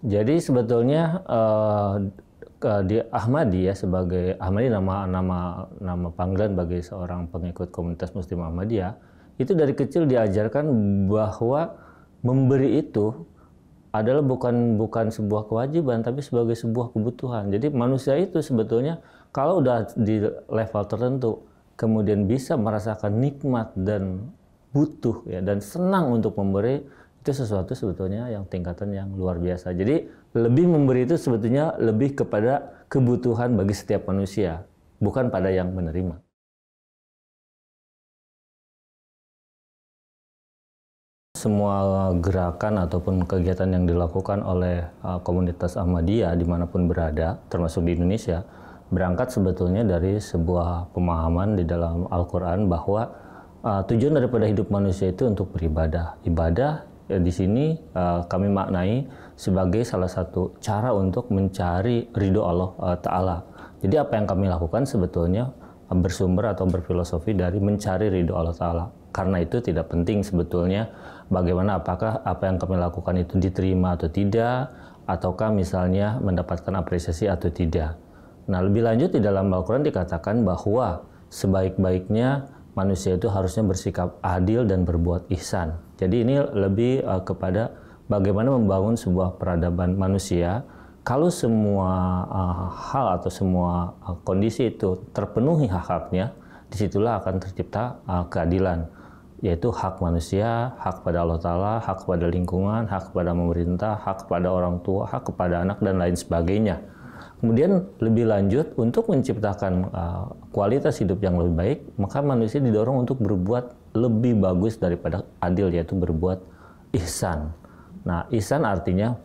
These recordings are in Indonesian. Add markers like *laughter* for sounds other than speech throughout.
Jadi sebetulnya uh, di Ahmadi ya sebagai Ahmadi nama nama nama panggilan bagi seorang pengikut komunitas Muslim Ahmadiyah itu dari kecil diajarkan bahwa memberi itu adalah bukan bukan sebuah kewajiban tapi sebagai sebuah kebutuhan. Jadi manusia itu sebetulnya kalau udah di level tertentu kemudian bisa merasakan nikmat dan butuh ya dan senang untuk memberi itu sesuatu sebetulnya yang tingkatan yang luar biasa. Jadi lebih memberi itu sebetulnya lebih kepada kebutuhan bagi setiap manusia, bukan pada yang menerima. Semua gerakan ataupun kegiatan yang dilakukan oleh uh, komunitas Ahmadiyah dimanapun berada, termasuk di Indonesia, berangkat sebetulnya dari sebuah pemahaman di dalam Al-Quran bahwa uh, tujuan daripada hidup manusia itu untuk beribadah. Ibadah ya, di sini uh, kami maknai sebagai salah satu cara untuk mencari ridho Allah uh, Ta'ala. Jadi apa yang kami lakukan sebetulnya eh, bersumber atau berfilosofi dari mencari ridho Allah Ta'ala. Karena itu tidak penting sebetulnya bagaimana apakah apa yang kami lakukan itu diterima atau tidak, ataukah misalnya mendapatkan apresiasi atau tidak. Nah lebih lanjut di dalam Al-Quran dikatakan bahwa sebaik-baiknya manusia itu harusnya bersikap adil dan berbuat ihsan. Jadi ini lebih uh, kepada bagaimana membangun sebuah peradaban manusia. Kalau semua uh, hal atau semua uh, kondisi itu terpenuhi hak-haknya, disitulah akan tercipta uh, keadilan yaitu hak manusia, hak pada Allah Ta'ala, hak pada lingkungan, hak kepada pemerintah, hak kepada orang tua, hak kepada anak, dan lain sebagainya. Kemudian lebih lanjut untuk menciptakan uh, kualitas hidup yang lebih baik, maka manusia didorong untuk berbuat lebih bagus daripada adil yaitu berbuat ihsan. Nah, ihsan artinya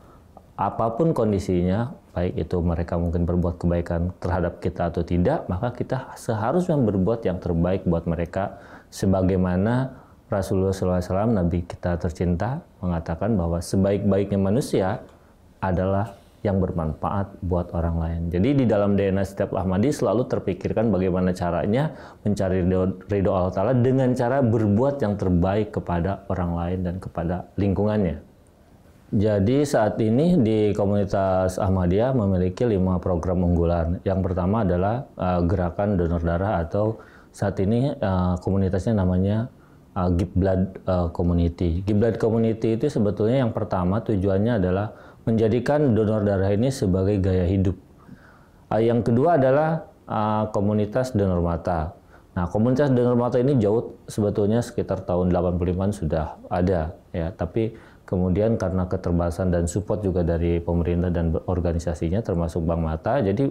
apapun kondisinya, baik itu mereka mungkin berbuat kebaikan terhadap kita atau tidak, maka kita seharusnya berbuat yang terbaik buat mereka sebagaimana Rasulullah SAW, Nabi kita tercinta, mengatakan bahwa sebaik-baiknya manusia adalah yang bermanfaat buat orang lain. Jadi di dalam DNA setiap Ahmadi selalu terpikirkan bagaimana caranya mencari ridho, Allah Ta'ala dengan cara berbuat yang terbaik kepada orang lain dan kepada lingkungannya. Jadi saat ini di komunitas Ahmadiyah memiliki lima program unggulan. Yang pertama adalah uh, gerakan donor darah atau saat ini uh, komunitasnya namanya uh, eh, Blood uh, Community. Blood Community itu sebetulnya yang pertama tujuannya adalah menjadikan donor darah ini sebagai gaya hidup. Uh, yang kedua adalah uh, komunitas donor mata. Nah, komunitas donor mata ini jauh sebetulnya sekitar tahun 85-an sudah ada ya, tapi kemudian karena keterbatasan dan support juga dari pemerintah dan organisasinya termasuk Bank Mata. Jadi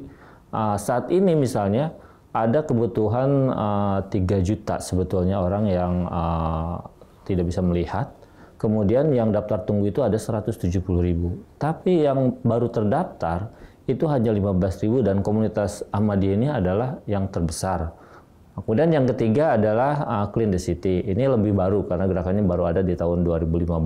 uh, saat ini misalnya ada kebutuhan uh, 3 juta sebetulnya orang yang uh, tidak bisa melihat Kemudian yang daftar tunggu itu ada 170 ribu. Tapi yang baru terdaftar itu hanya 15 ribu dan komunitas Ahmadiyah ini adalah yang terbesar. Kemudian yang ketiga adalah uh, Clean the City. Ini lebih baru karena gerakannya baru ada di tahun 2015. Uh,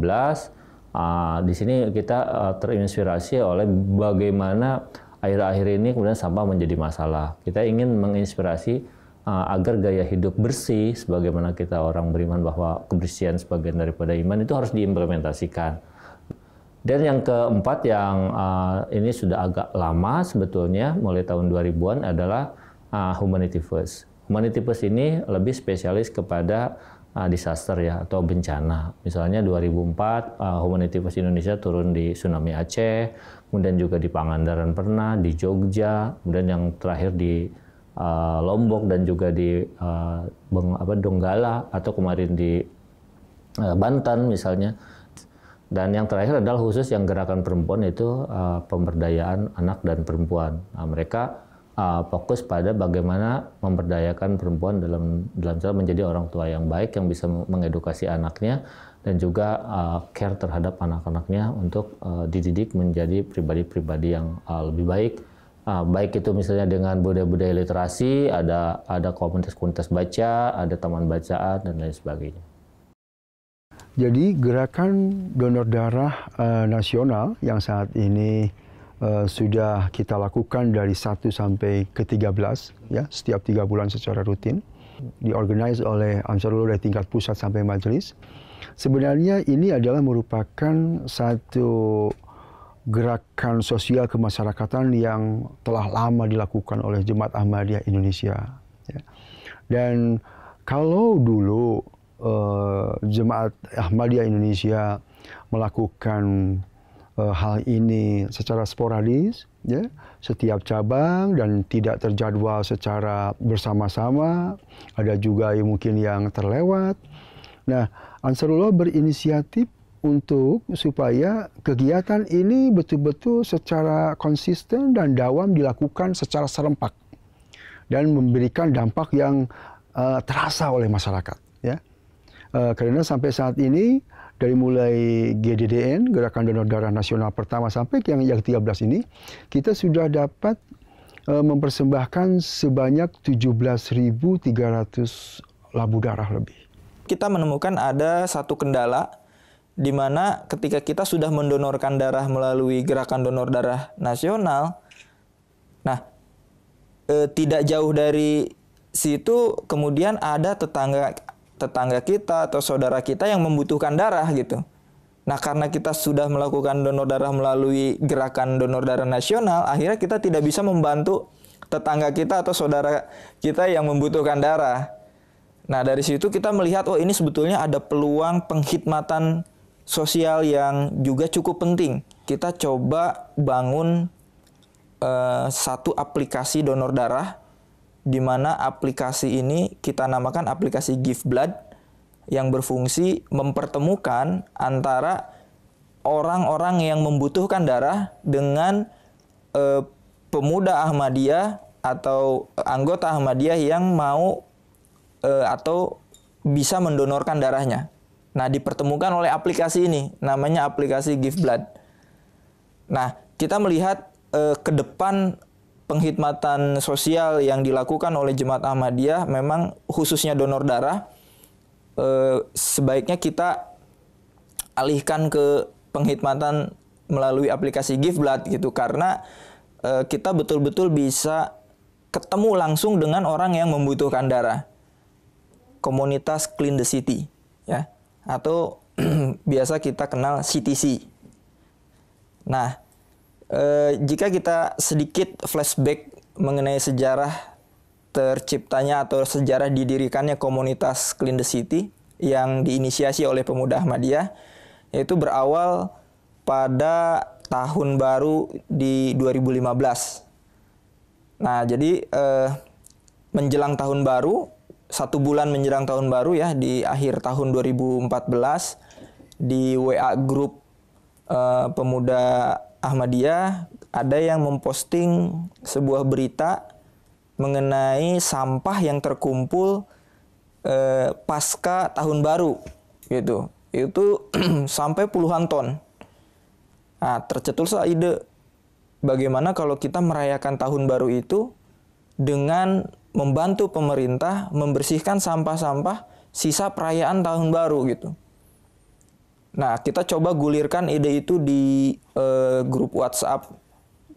ah, di sini kita uh, terinspirasi oleh bagaimana akhir-akhir ini kemudian sampah menjadi masalah. Kita ingin menginspirasi Eh, agar gaya hidup bersih sebagaimana kita orang beriman bahwa kebersihan sebagian daripada iman itu harus diimplementasikan. Dan yang keempat yang uh, ini sudah agak lama sebetulnya mulai tahun 2000-an adalah uh, humanity first. Humanity first ini lebih spesialis kepada uh, disaster ya atau bencana. Misalnya 2004 uh, humanity first Indonesia turun di tsunami Aceh, kemudian juga di Pangandaran pernah, di Jogja, kemudian yang terakhir di uh, Lombok dan juga di uh, Beng, apa, Donggala atau kemarin di uh, Banten misalnya. Dan yang terakhir adalah khusus yang gerakan perempuan itu uh, pemberdayaan anak dan perempuan. Nah, mereka uh, fokus pada bagaimana memberdayakan perempuan dalam dalam cara menjadi orang tua yang baik yang bisa mengedukasi anaknya dan juga uh, care terhadap anak-anaknya untuk uh, dididik menjadi pribadi-pribadi yang uh, lebih baik Nah, baik itu misalnya dengan budaya-budaya literasi, ada ada komunitas-komunitas baca, ada taman bacaan dan lain sebagainya. Jadi gerakan donor darah uh, nasional yang saat ini uh, sudah kita lakukan dari 1 sampai ke 13 ya, setiap tiga bulan secara rutin diorganize oleh Ansarullah dari tingkat pusat sampai majelis. Sebenarnya ini adalah merupakan satu gerakan sosial kemasyarakatan yang telah lama dilakukan oleh Jemaat Ahmadiyah Indonesia. Ya. Dan kalau dulu eh, Jemaat Ahmadiyah Indonesia melakukan eh, hal ini secara sporadis, ya, setiap cabang dan tidak terjadwal secara bersama-sama, ada juga yang mungkin yang terlewat. Nah, Ansarullah berinisiatif untuk supaya kegiatan ini betul-betul secara konsisten dan dawam dilakukan secara serempak dan memberikan dampak yang uh, terasa oleh masyarakat ya uh, karena sampai saat ini dari mulai GDDN Gerakan Donor Darah Nasional pertama sampai yang yang 13 ini kita sudah dapat uh, mempersembahkan sebanyak 17.300 labu darah lebih kita menemukan ada satu kendala dimana ketika kita sudah mendonorkan darah melalui gerakan donor darah nasional, nah e, tidak jauh dari situ kemudian ada tetangga tetangga kita atau saudara kita yang membutuhkan darah gitu. Nah karena kita sudah melakukan donor darah melalui gerakan donor darah nasional, akhirnya kita tidak bisa membantu tetangga kita atau saudara kita yang membutuhkan darah. Nah dari situ kita melihat oh ini sebetulnya ada peluang pengkhidmatan sosial yang juga cukup penting. Kita coba bangun uh, satu aplikasi donor darah di mana aplikasi ini kita namakan aplikasi Give Blood yang berfungsi mempertemukan antara orang-orang yang membutuhkan darah dengan uh, pemuda Ahmadiyah atau anggota Ahmadiyah yang mau uh, atau bisa mendonorkan darahnya Nah, dipertemukan oleh aplikasi ini, namanya aplikasi Give Blood. Nah, kita melihat eh, ke depan pengkhidmatan sosial yang dilakukan oleh jemaat Ahmadiyah memang khususnya donor darah eh, sebaiknya kita alihkan ke pengkhidmatan melalui aplikasi Give Blood gitu karena eh, kita betul-betul bisa ketemu langsung dengan orang yang membutuhkan darah. Komunitas Clean the City, ya atau *clears throat* biasa kita kenal CTC. Nah, eh, jika kita sedikit flashback mengenai sejarah terciptanya atau sejarah didirikannya komunitas Clean the City yang diinisiasi oleh pemuda Ahmadiyah yaitu berawal pada tahun baru di 2015. Nah, jadi eh, menjelang tahun baru satu bulan menjelang tahun baru ya di akhir tahun 2014 di WA grup uh, eh, pemuda Ahmadiyah ada yang memposting sebuah berita mengenai sampah yang terkumpul uh, pasca tahun baru gitu itu *clears throat* sampai puluhan ton nah tercetuslah ide bagaimana kalau kita merayakan tahun baru itu dengan membantu pemerintah membersihkan sampah-sampah sisa perayaan tahun baru gitu. Nah, kita coba gulirkan ide itu di eh, grup WhatsApp,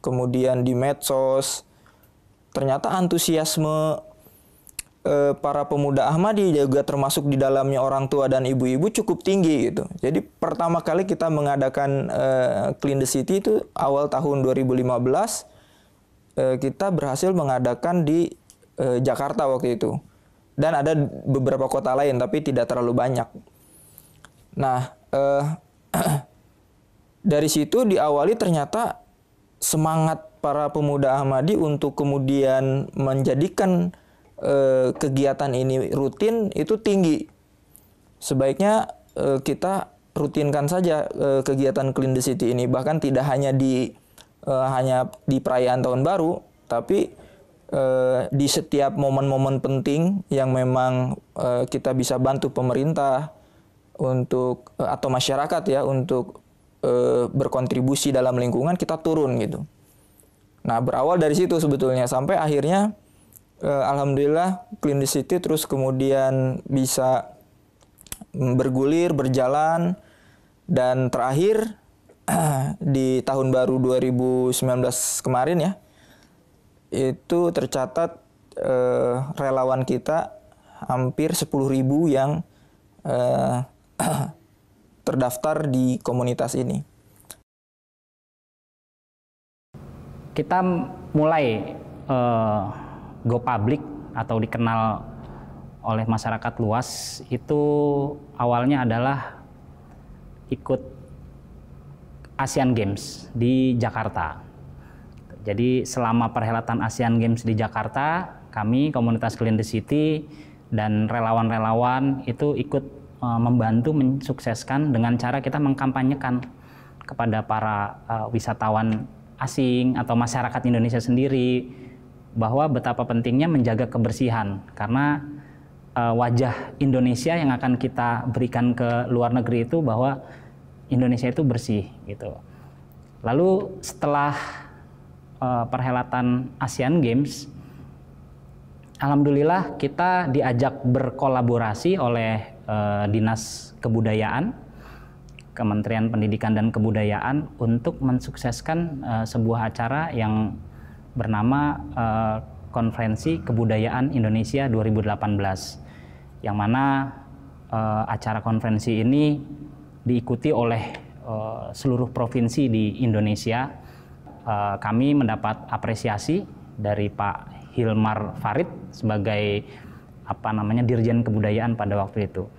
kemudian di medsos. Ternyata antusiasme eh, para pemuda Ahmadi juga termasuk di dalamnya orang tua dan ibu-ibu cukup tinggi gitu. Jadi pertama kali kita mengadakan eh, Clean the City itu awal tahun 2015 eh, kita berhasil mengadakan di eh, Jakarta waktu itu. Dan ada beberapa kota lain tapi tidak terlalu banyak. Nah, eh, *clears throat* dari situ diawali ternyata semangat para pemuda Ahmadi untuk kemudian menjadikan eh, kegiatan ini rutin itu tinggi. Sebaiknya eh, kita rutinkan saja eh, kegiatan Clean the City ini bahkan tidak hanya di eh, hanya di perayaan tahun baru, tapi Eh, di setiap momen-momen penting yang memang eh, kita bisa bantu pemerintah untuk eh, atau masyarakat ya untuk berkontribusi dalam lingkungan kita turun gitu. Nah berawal dari situ sebetulnya sampai akhirnya alhamdulillah Clean the City terus kemudian bisa bergulir berjalan dan terakhir *clears throat* di tahun baru 2019 kemarin ya itu tercatat eh, relawan kita hampir 10.000 yang eh, *clears throat* terdaftar di komunitas ini. Kita mulai eh, go public atau dikenal oleh masyarakat luas itu awalnya adalah ikut Asian Games di Jakarta jadi selama perhelatan ASEAN Games di Jakarta, kami komunitas Clean the City dan relawan-relawan itu ikut eh, membantu mensukseskan dengan cara kita mengkampanyekan kepada para eh, wisatawan asing atau masyarakat Indonesia sendiri bahwa betapa pentingnya menjaga kebersihan karena eh, wajah Indonesia yang akan kita berikan ke luar negeri itu bahwa Indonesia itu bersih gitu. Lalu setelah Eh, perhelatan Asian Games, alhamdulillah kita diajak berkolaborasi oleh uh, Dinas Kebudayaan. Kementerian Pendidikan dan Kebudayaan untuk mensukseskan uh, sebuah acara yang bernama uh, Konferensi Kebudayaan Indonesia 2018 yang mana uh, acara konferensi ini diikuti oleh uh, seluruh provinsi di Indonesia Eh, kami mendapat apresiasi dari Pak Hilmar Farid sebagai apa namanya Dirjen Kebudayaan pada waktu itu.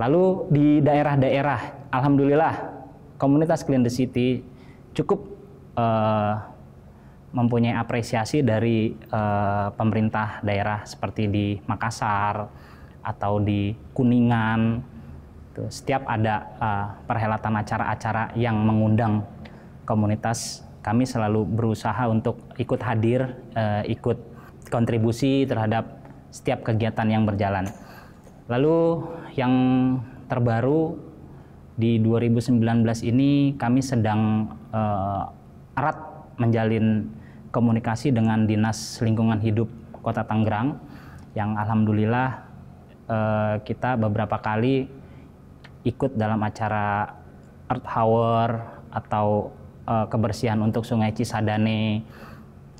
Lalu di daerah-daerah, alhamdulillah komunitas Clean the City cukup uh, mempunyai apresiasi dari uh, pemerintah daerah seperti di Makassar atau di Kuningan. setiap ada uh, perhelatan acara-acara yang mengundang komunitas kami selalu berusaha untuk ikut hadir, uh, ikut kontribusi terhadap setiap kegiatan yang berjalan. Lalu yang terbaru di 2019 ini kami sedang uh, erat menjalin komunikasi dengan Dinas Lingkungan Hidup Kota Tangerang yang alhamdulillah uh, kita beberapa kali ikut dalam acara Earth Hour atau uh, kebersihan untuk Sungai Cisadane.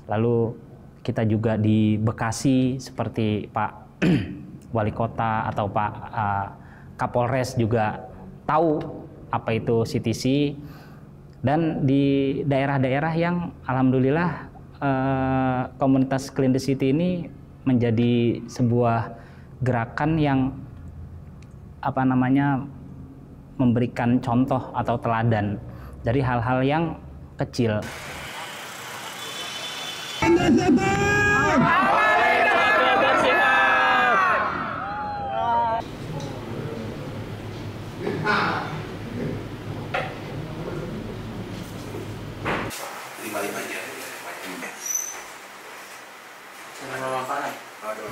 Lalu kita juga di Bekasi seperti Pak *clears throat* Wali Kota atau Pak uh, Kapolres juga tahu apa itu CTC dan di daerah-daerah yang alhamdulillah uh, komunitas Clean the City ini menjadi sebuah gerakan yang apa namanya memberikan contoh atau teladan dari hal-hal yang kecil.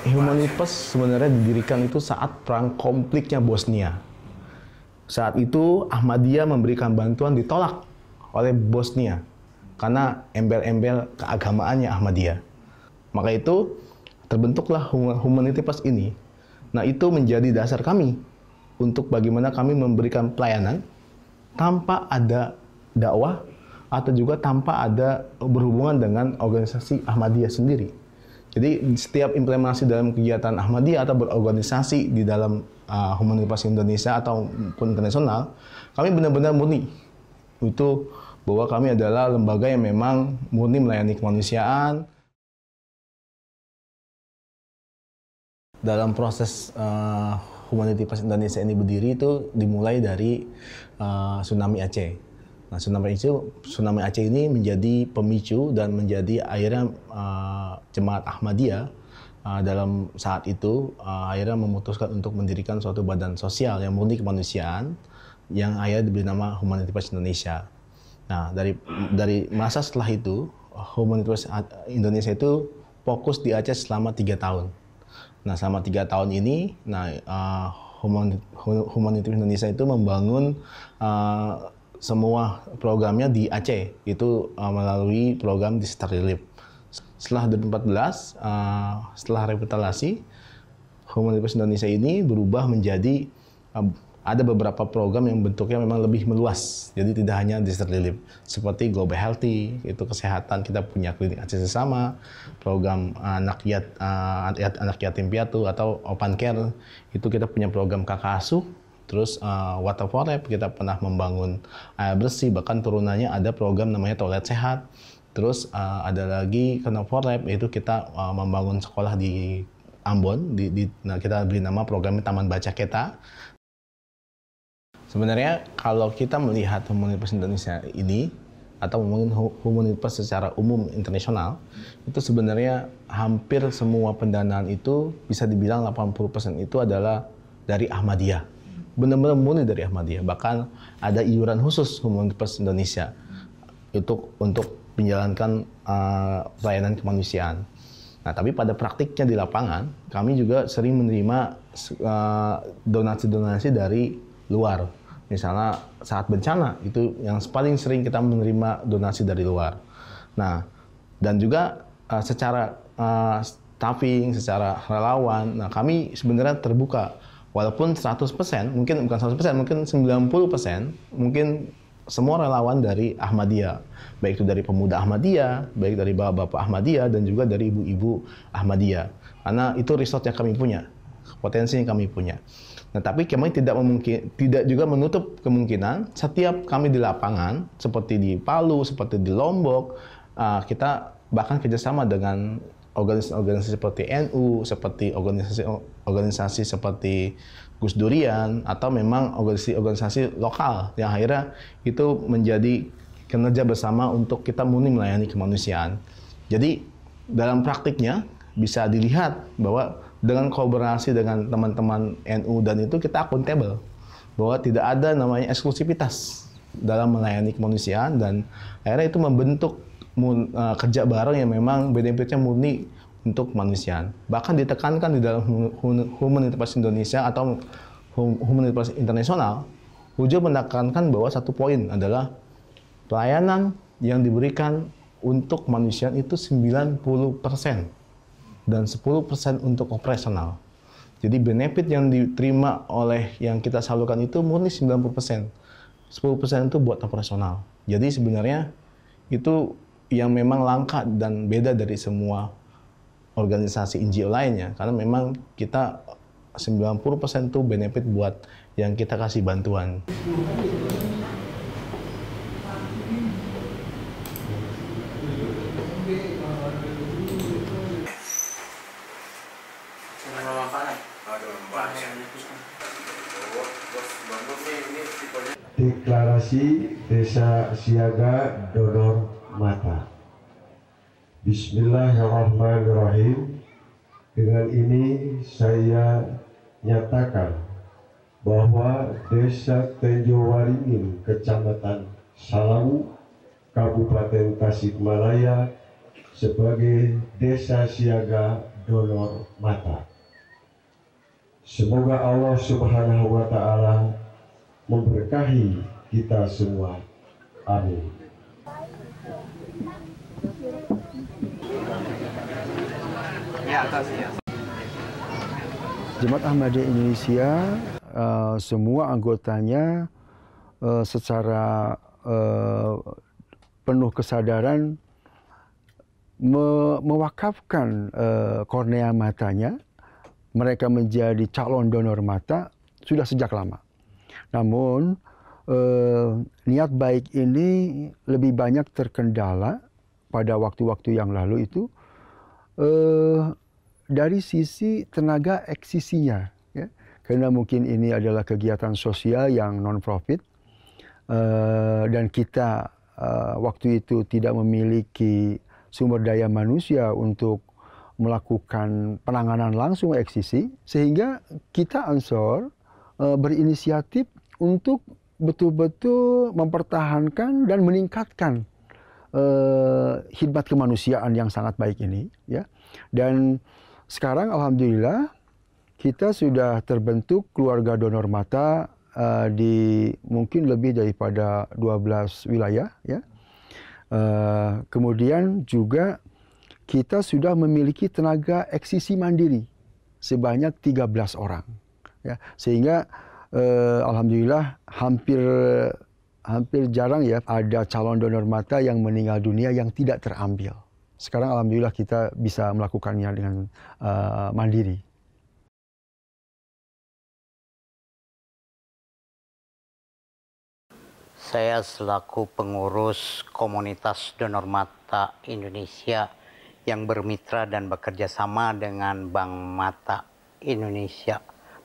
Humanipes sebenarnya didirikan itu saat perang konfliknya Bosnia. Saat itu Ahmadiyah memberikan bantuan ditolak oleh Bosnia karena embel-embel keagamaannya Ahmadiyah. Maka itu terbentuklah Humanity Plus ini. Nah, itu menjadi dasar kami untuk bagaimana kami memberikan pelayanan tanpa ada dakwah atau juga tanpa ada berhubungan dengan organisasi Ahmadiyah sendiri. Jadi setiap implementasi dalam kegiatan Ahmadiyah atau berorganisasi di dalam humanitas ah, Indonesia ataupun internasional, kami benar-benar murni. Itu bahwa kami adalah lembaga yang memang murni melayani kemanusiaan. Dalam proses uh, ah, Humanitas Indonesia ini berdiri itu dimulai dari uh, tsunami Aceh. Nah, tsunami Aceh, tsunami Aceh ini menjadi pemicu dan menjadi akhirnya uh, jemaat Ahmadiyah uh, dalam saat itu uh, ah, akhirnya memutuskan untuk mendirikan suatu badan sosial yang murni kemanusiaan yang akhirnya diberi nama Humanity Watch Indonesia. Nah, dari dari masa setelah itu Humanity Watch ah, Indonesia itu fokus di Aceh selama tiga tahun. Nah, selama tiga tahun ini, nah uh, Humanity, Indonesia itu membangun uh, semua programnya di Aceh itu uh, melalui program di Relief setelah 2014 uh, eh, setelah revitalisasi Humanitas Indonesia ini berubah menjadi uh, ada beberapa program yang bentuknya memang lebih meluas. Jadi tidak hanya di Seperti Global Healthy, itu kesehatan kita punya klinik akses sesama, program anak, yat, uh, anak yatim piatu atau Open Care, itu kita punya program kakak asuh, terus uh, Water for kita pernah membangun air bersih, bahkan turunannya ada program namanya toilet sehat. Terus uh, ada lagi Kena Lab yaitu kita uh, membangun sekolah di Ambon, di, di, nah kita beri nama programnya Taman Baca Kita. Sebenarnya kalau kita melihat humanitas Indonesia ini atau mungkin humanitas secara umum internasional, itu sebenarnya hampir semua pendanaan itu bisa dibilang 80% itu adalah dari Ahmadiyah. Benar-benar murni dari Ahmadiyah. Bahkan ada iuran khusus humanitas Indonesia itu untuk menjalankan uh, pelayanan kemanusiaan. Nah, tapi pada praktiknya di lapangan, kami juga sering menerima eh, donasi-donasi uh, dari luar. Misalnya saat bencana itu yang paling sering kita menerima donasi dari luar. Nah, dan juga uh, secara uh, staffing, secara relawan, nah kami sebenarnya terbuka. Walaupun 100%, mungkin bukan 100%, mungkin 90%, mungkin semua relawan dari Ahmadiyah, baik itu dari pemuda Ahmadiyah, baik dari bapak-bapak Ahmadiyah dan juga dari ibu-ibu Ahmadiyah. Karena itu resort yang kami punya, potensi yang kami punya. Nah, tapi kami tidak memungkin, tidak juga menutup kemungkinan setiap kami di lapangan seperti di Palu, seperti di Lombok, ah, kita bahkan kerjasama dengan organisasi-organisasi seperti NU, seperti organisasi-organisasi seperti Gus Durian, atau memang organisasi-organisasi lokal yang akhirnya itu menjadi kinerja bersama untuk kita murni melayani kemanusiaan. Jadi dalam praktiknya bisa dilihat bahwa dengan kolaborasi dengan teman-teman NU dan itu kita akuntabel bahwa tidak ada namanya eksklusivitas dalam melayani kemanusiaan dan akhirnya itu membentuk mun, uh, kerja bareng yang memang benefitnya murni untuk kemanusiaan. Bahkan ditekankan di dalam Human Humanitas Indonesia atau Human Humanitas Internasional, Ujo menekankan bahwa satu poin adalah pelayanan yang diberikan untuk kemanusiaan itu 90% dan 10% untuk operasional. Jadi benefit yang diterima oleh yang kita salurkan itu murni 90%. 10% itu buat operasional. Jadi sebenarnya itu yang memang langka dan beda dari semua organisasi NGO lainnya karena memang kita 90% tuh benefit buat yang kita kasih bantuan. Deklarasi Desa Siaga Donor mata. Bismillahirrahmanirrahim. Dengan ini saya nyatakan bahwa Desa Tenjo Waringin, Kecamatan Salawu, Kabupaten Tasikmalaya sebagai Desa Siaga Donor Mata. Semoga Allah Subhanahu wa taala memberkahi kita semua. Amin. Iya, iya. Jemaat Ahmadiyah Indonesia uh, semua anggotanya uh, secara uh, penuh kesadaran me mewakafkan uh, kornea matanya, mereka menjadi calon donor mata sudah sejak lama. Namun eh, niat baik ini lebih banyak terkendala pada waktu-waktu yang lalu itu uh, dari sisi tenaga eksisinya. Ya. Karena mungkin ini adalah kegiatan sosial yang non-profit uh, dan kita uh, waktu itu tidak memiliki sumber daya manusia untuk melakukan penanganan langsung eksisi sehingga kita ansor uh, berinisiatif untuk betul-betul mempertahankan dan meningkatkan Uh, khidmat kemanusiaan yang sangat baik ini ya. Dan sekarang alhamdulillah kita sudah terbentuk keluarga donor mata uh, di mungkin lebih daripada 12 wilayah ya. Uh, kemudian juga kita sudah memiliki tenaga eksisi mandiri sebanyak 13 orang ya. Sehingga uh, alhamdulillah hampir hampir jarang ya ada calon donor mata yang meninggal dunia yang tidak terambil. Sekarang alhamdulillah kita bisa melakukannya dengan uh, mandiri. Saya selaku pengurus komunitas donor mata Indonesia yang bermitra dan bekerja sama dengan Bank Mata Indonesia,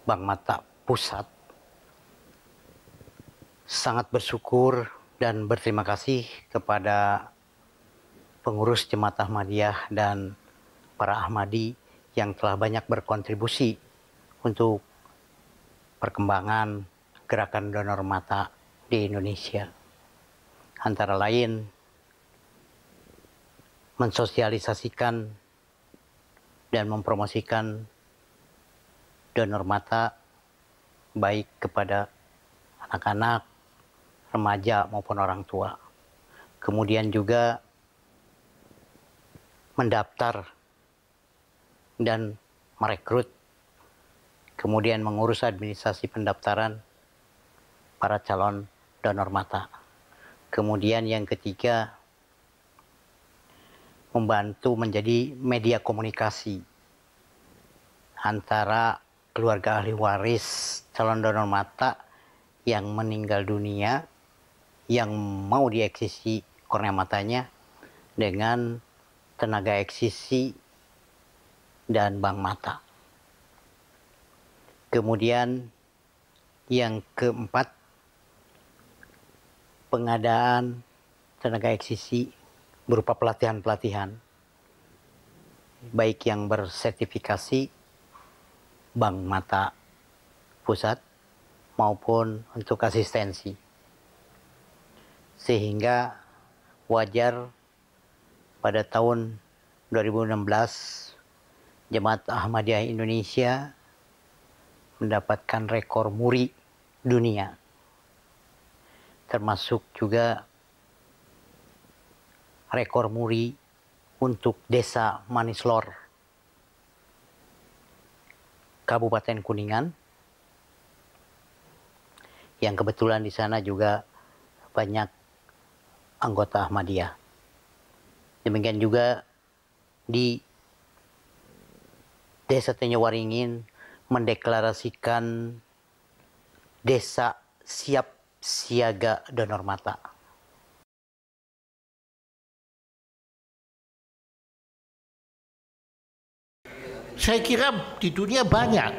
Bank Mata Pusat sangat bersyukur dan berterima kasih kepada pengurus Jemaat Ahmadiyah dan para Ahmadi yang telah banyak berkontribusi untuk perkembangan gerakan donor mata di Indonesia. Antara lain mensosialisasikan dan mempromosikan donor mata baik kepada anak-anak remaja maupun orang tua. Kemudian juga mendaftar dan merekrut, kemudian mengurus administrasi pendaftaran para calon donor mata. Kemudian yang ketiga, membantu menjadi media komunikasi antara keluarga ahli waris calon donor mata yang meninggal dunia yang mau dieksisi kornea matanya dengan tenaga eksisi dan bank mata. Kemudian yang keempat pengadaan tenaga eksisi berupa pelatihan-pelatihan baik yang bersertifikasi bank mata pusat maupun untuk asistensi sehingga wajar pada tahun 2016 Jemaat Ahmadiyah Indonesia mendapatkan rekor muri dunia termasuk juga rekor muri untuk desa Manislor Kabupaten Kuningan yang kebetulan di sana juga banyak anggota Ahmadiyah. Demikian juga di Desa Tenyawaringin mendeklarasikan desa siap siaga donor mata. Saya kira di dunia banyak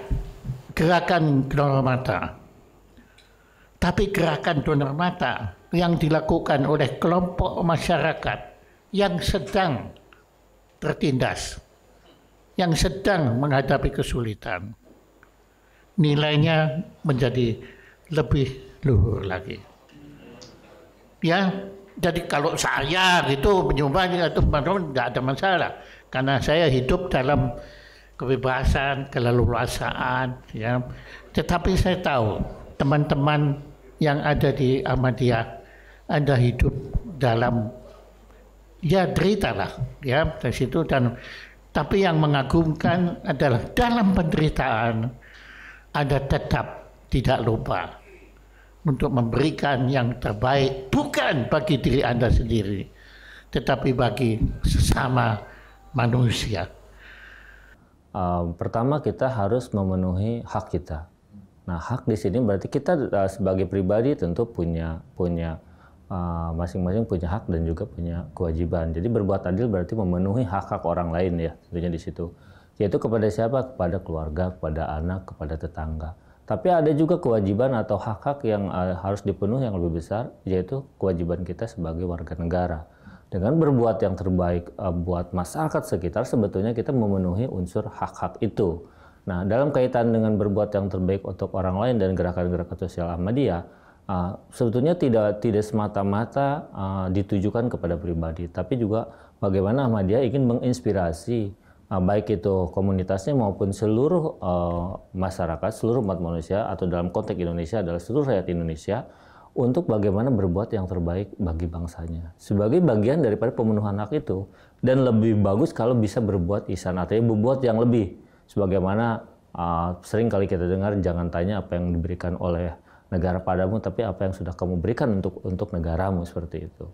gerakan donor mata. Tapi gerakan donor mata yang dilakukan oleh kelompok masyarakat yang sedang tertindas, yang sedang menghadapi kesulitan. Nilainya menjadi lebih luhur lagi. Ya, jadi kalau saya gitu menyumbang itu teman-teman tidak ada masalah karena saya hidup dalam kebebasan, keleluasaan ya. Tetapi saya tahu teman-teman yang ada di Ahmadiyah anda hidup dalam ya derita lah ya dari situ dan tapi yang mengagumkan adalah dalam penderitaan Anda tetap tidak lupa untuk memberikan yang terbaik bukan bagi diri Anda sendiri tetapi bagi sesama manusia. Um, pertama kita harus memenuhi hak kita. Nah, hak di sini berarti kita uh, sebagai pribadi tentu punya punya Ah, masing-masing uh, punya hak dan juga punya kewajiban. Jadi berbuat adil berarti memenuhi hak-hak orang lain ya, tentunya di situ. Yaitu kepada siapa? Kepada keluarga, kepada anak, kepada tetangga. Tapi ada juga kewajiban atau hak-hak yang uh, harus dipenuhi yang lebih besar, yaitu kewajiban kita sebagai warga negara. Dengan berbuat yang terbaik uh, buat masyarakat sekitar, sebetulnya kita memenuhi unsur hak-hak itu. Nah, dalam kaitan dengan berbuat yang terbaik untuk orang lain dan gerakan-gerakan sosial Ahmadiyah, uh, sebetulnya tidak tidak semata-mata uh, ditujukan kepada pribadi, tapi juga bagaimana Ahmadiyah ingin menginspirasi uh, baik itu komunitasnya maupun seluruh uh, masyarakat, seluruh umat manusia atau dalam konteks Indonesia adalah seluruh rakyat Indonesia untuk bagaimana berbuat yang terbaik bagi bangsanya sebagai bagian daripada pemenuhan hak itu dan lebih bagus kalau bisa berbuat isan artinya berbuat yang lebih sebagaimana uh, sering kali kita dengar jangan tanya apa yang diberikan oleh negara padamu tapi apa yang sudah kamu berikan untuk untuk negaramu seperti itu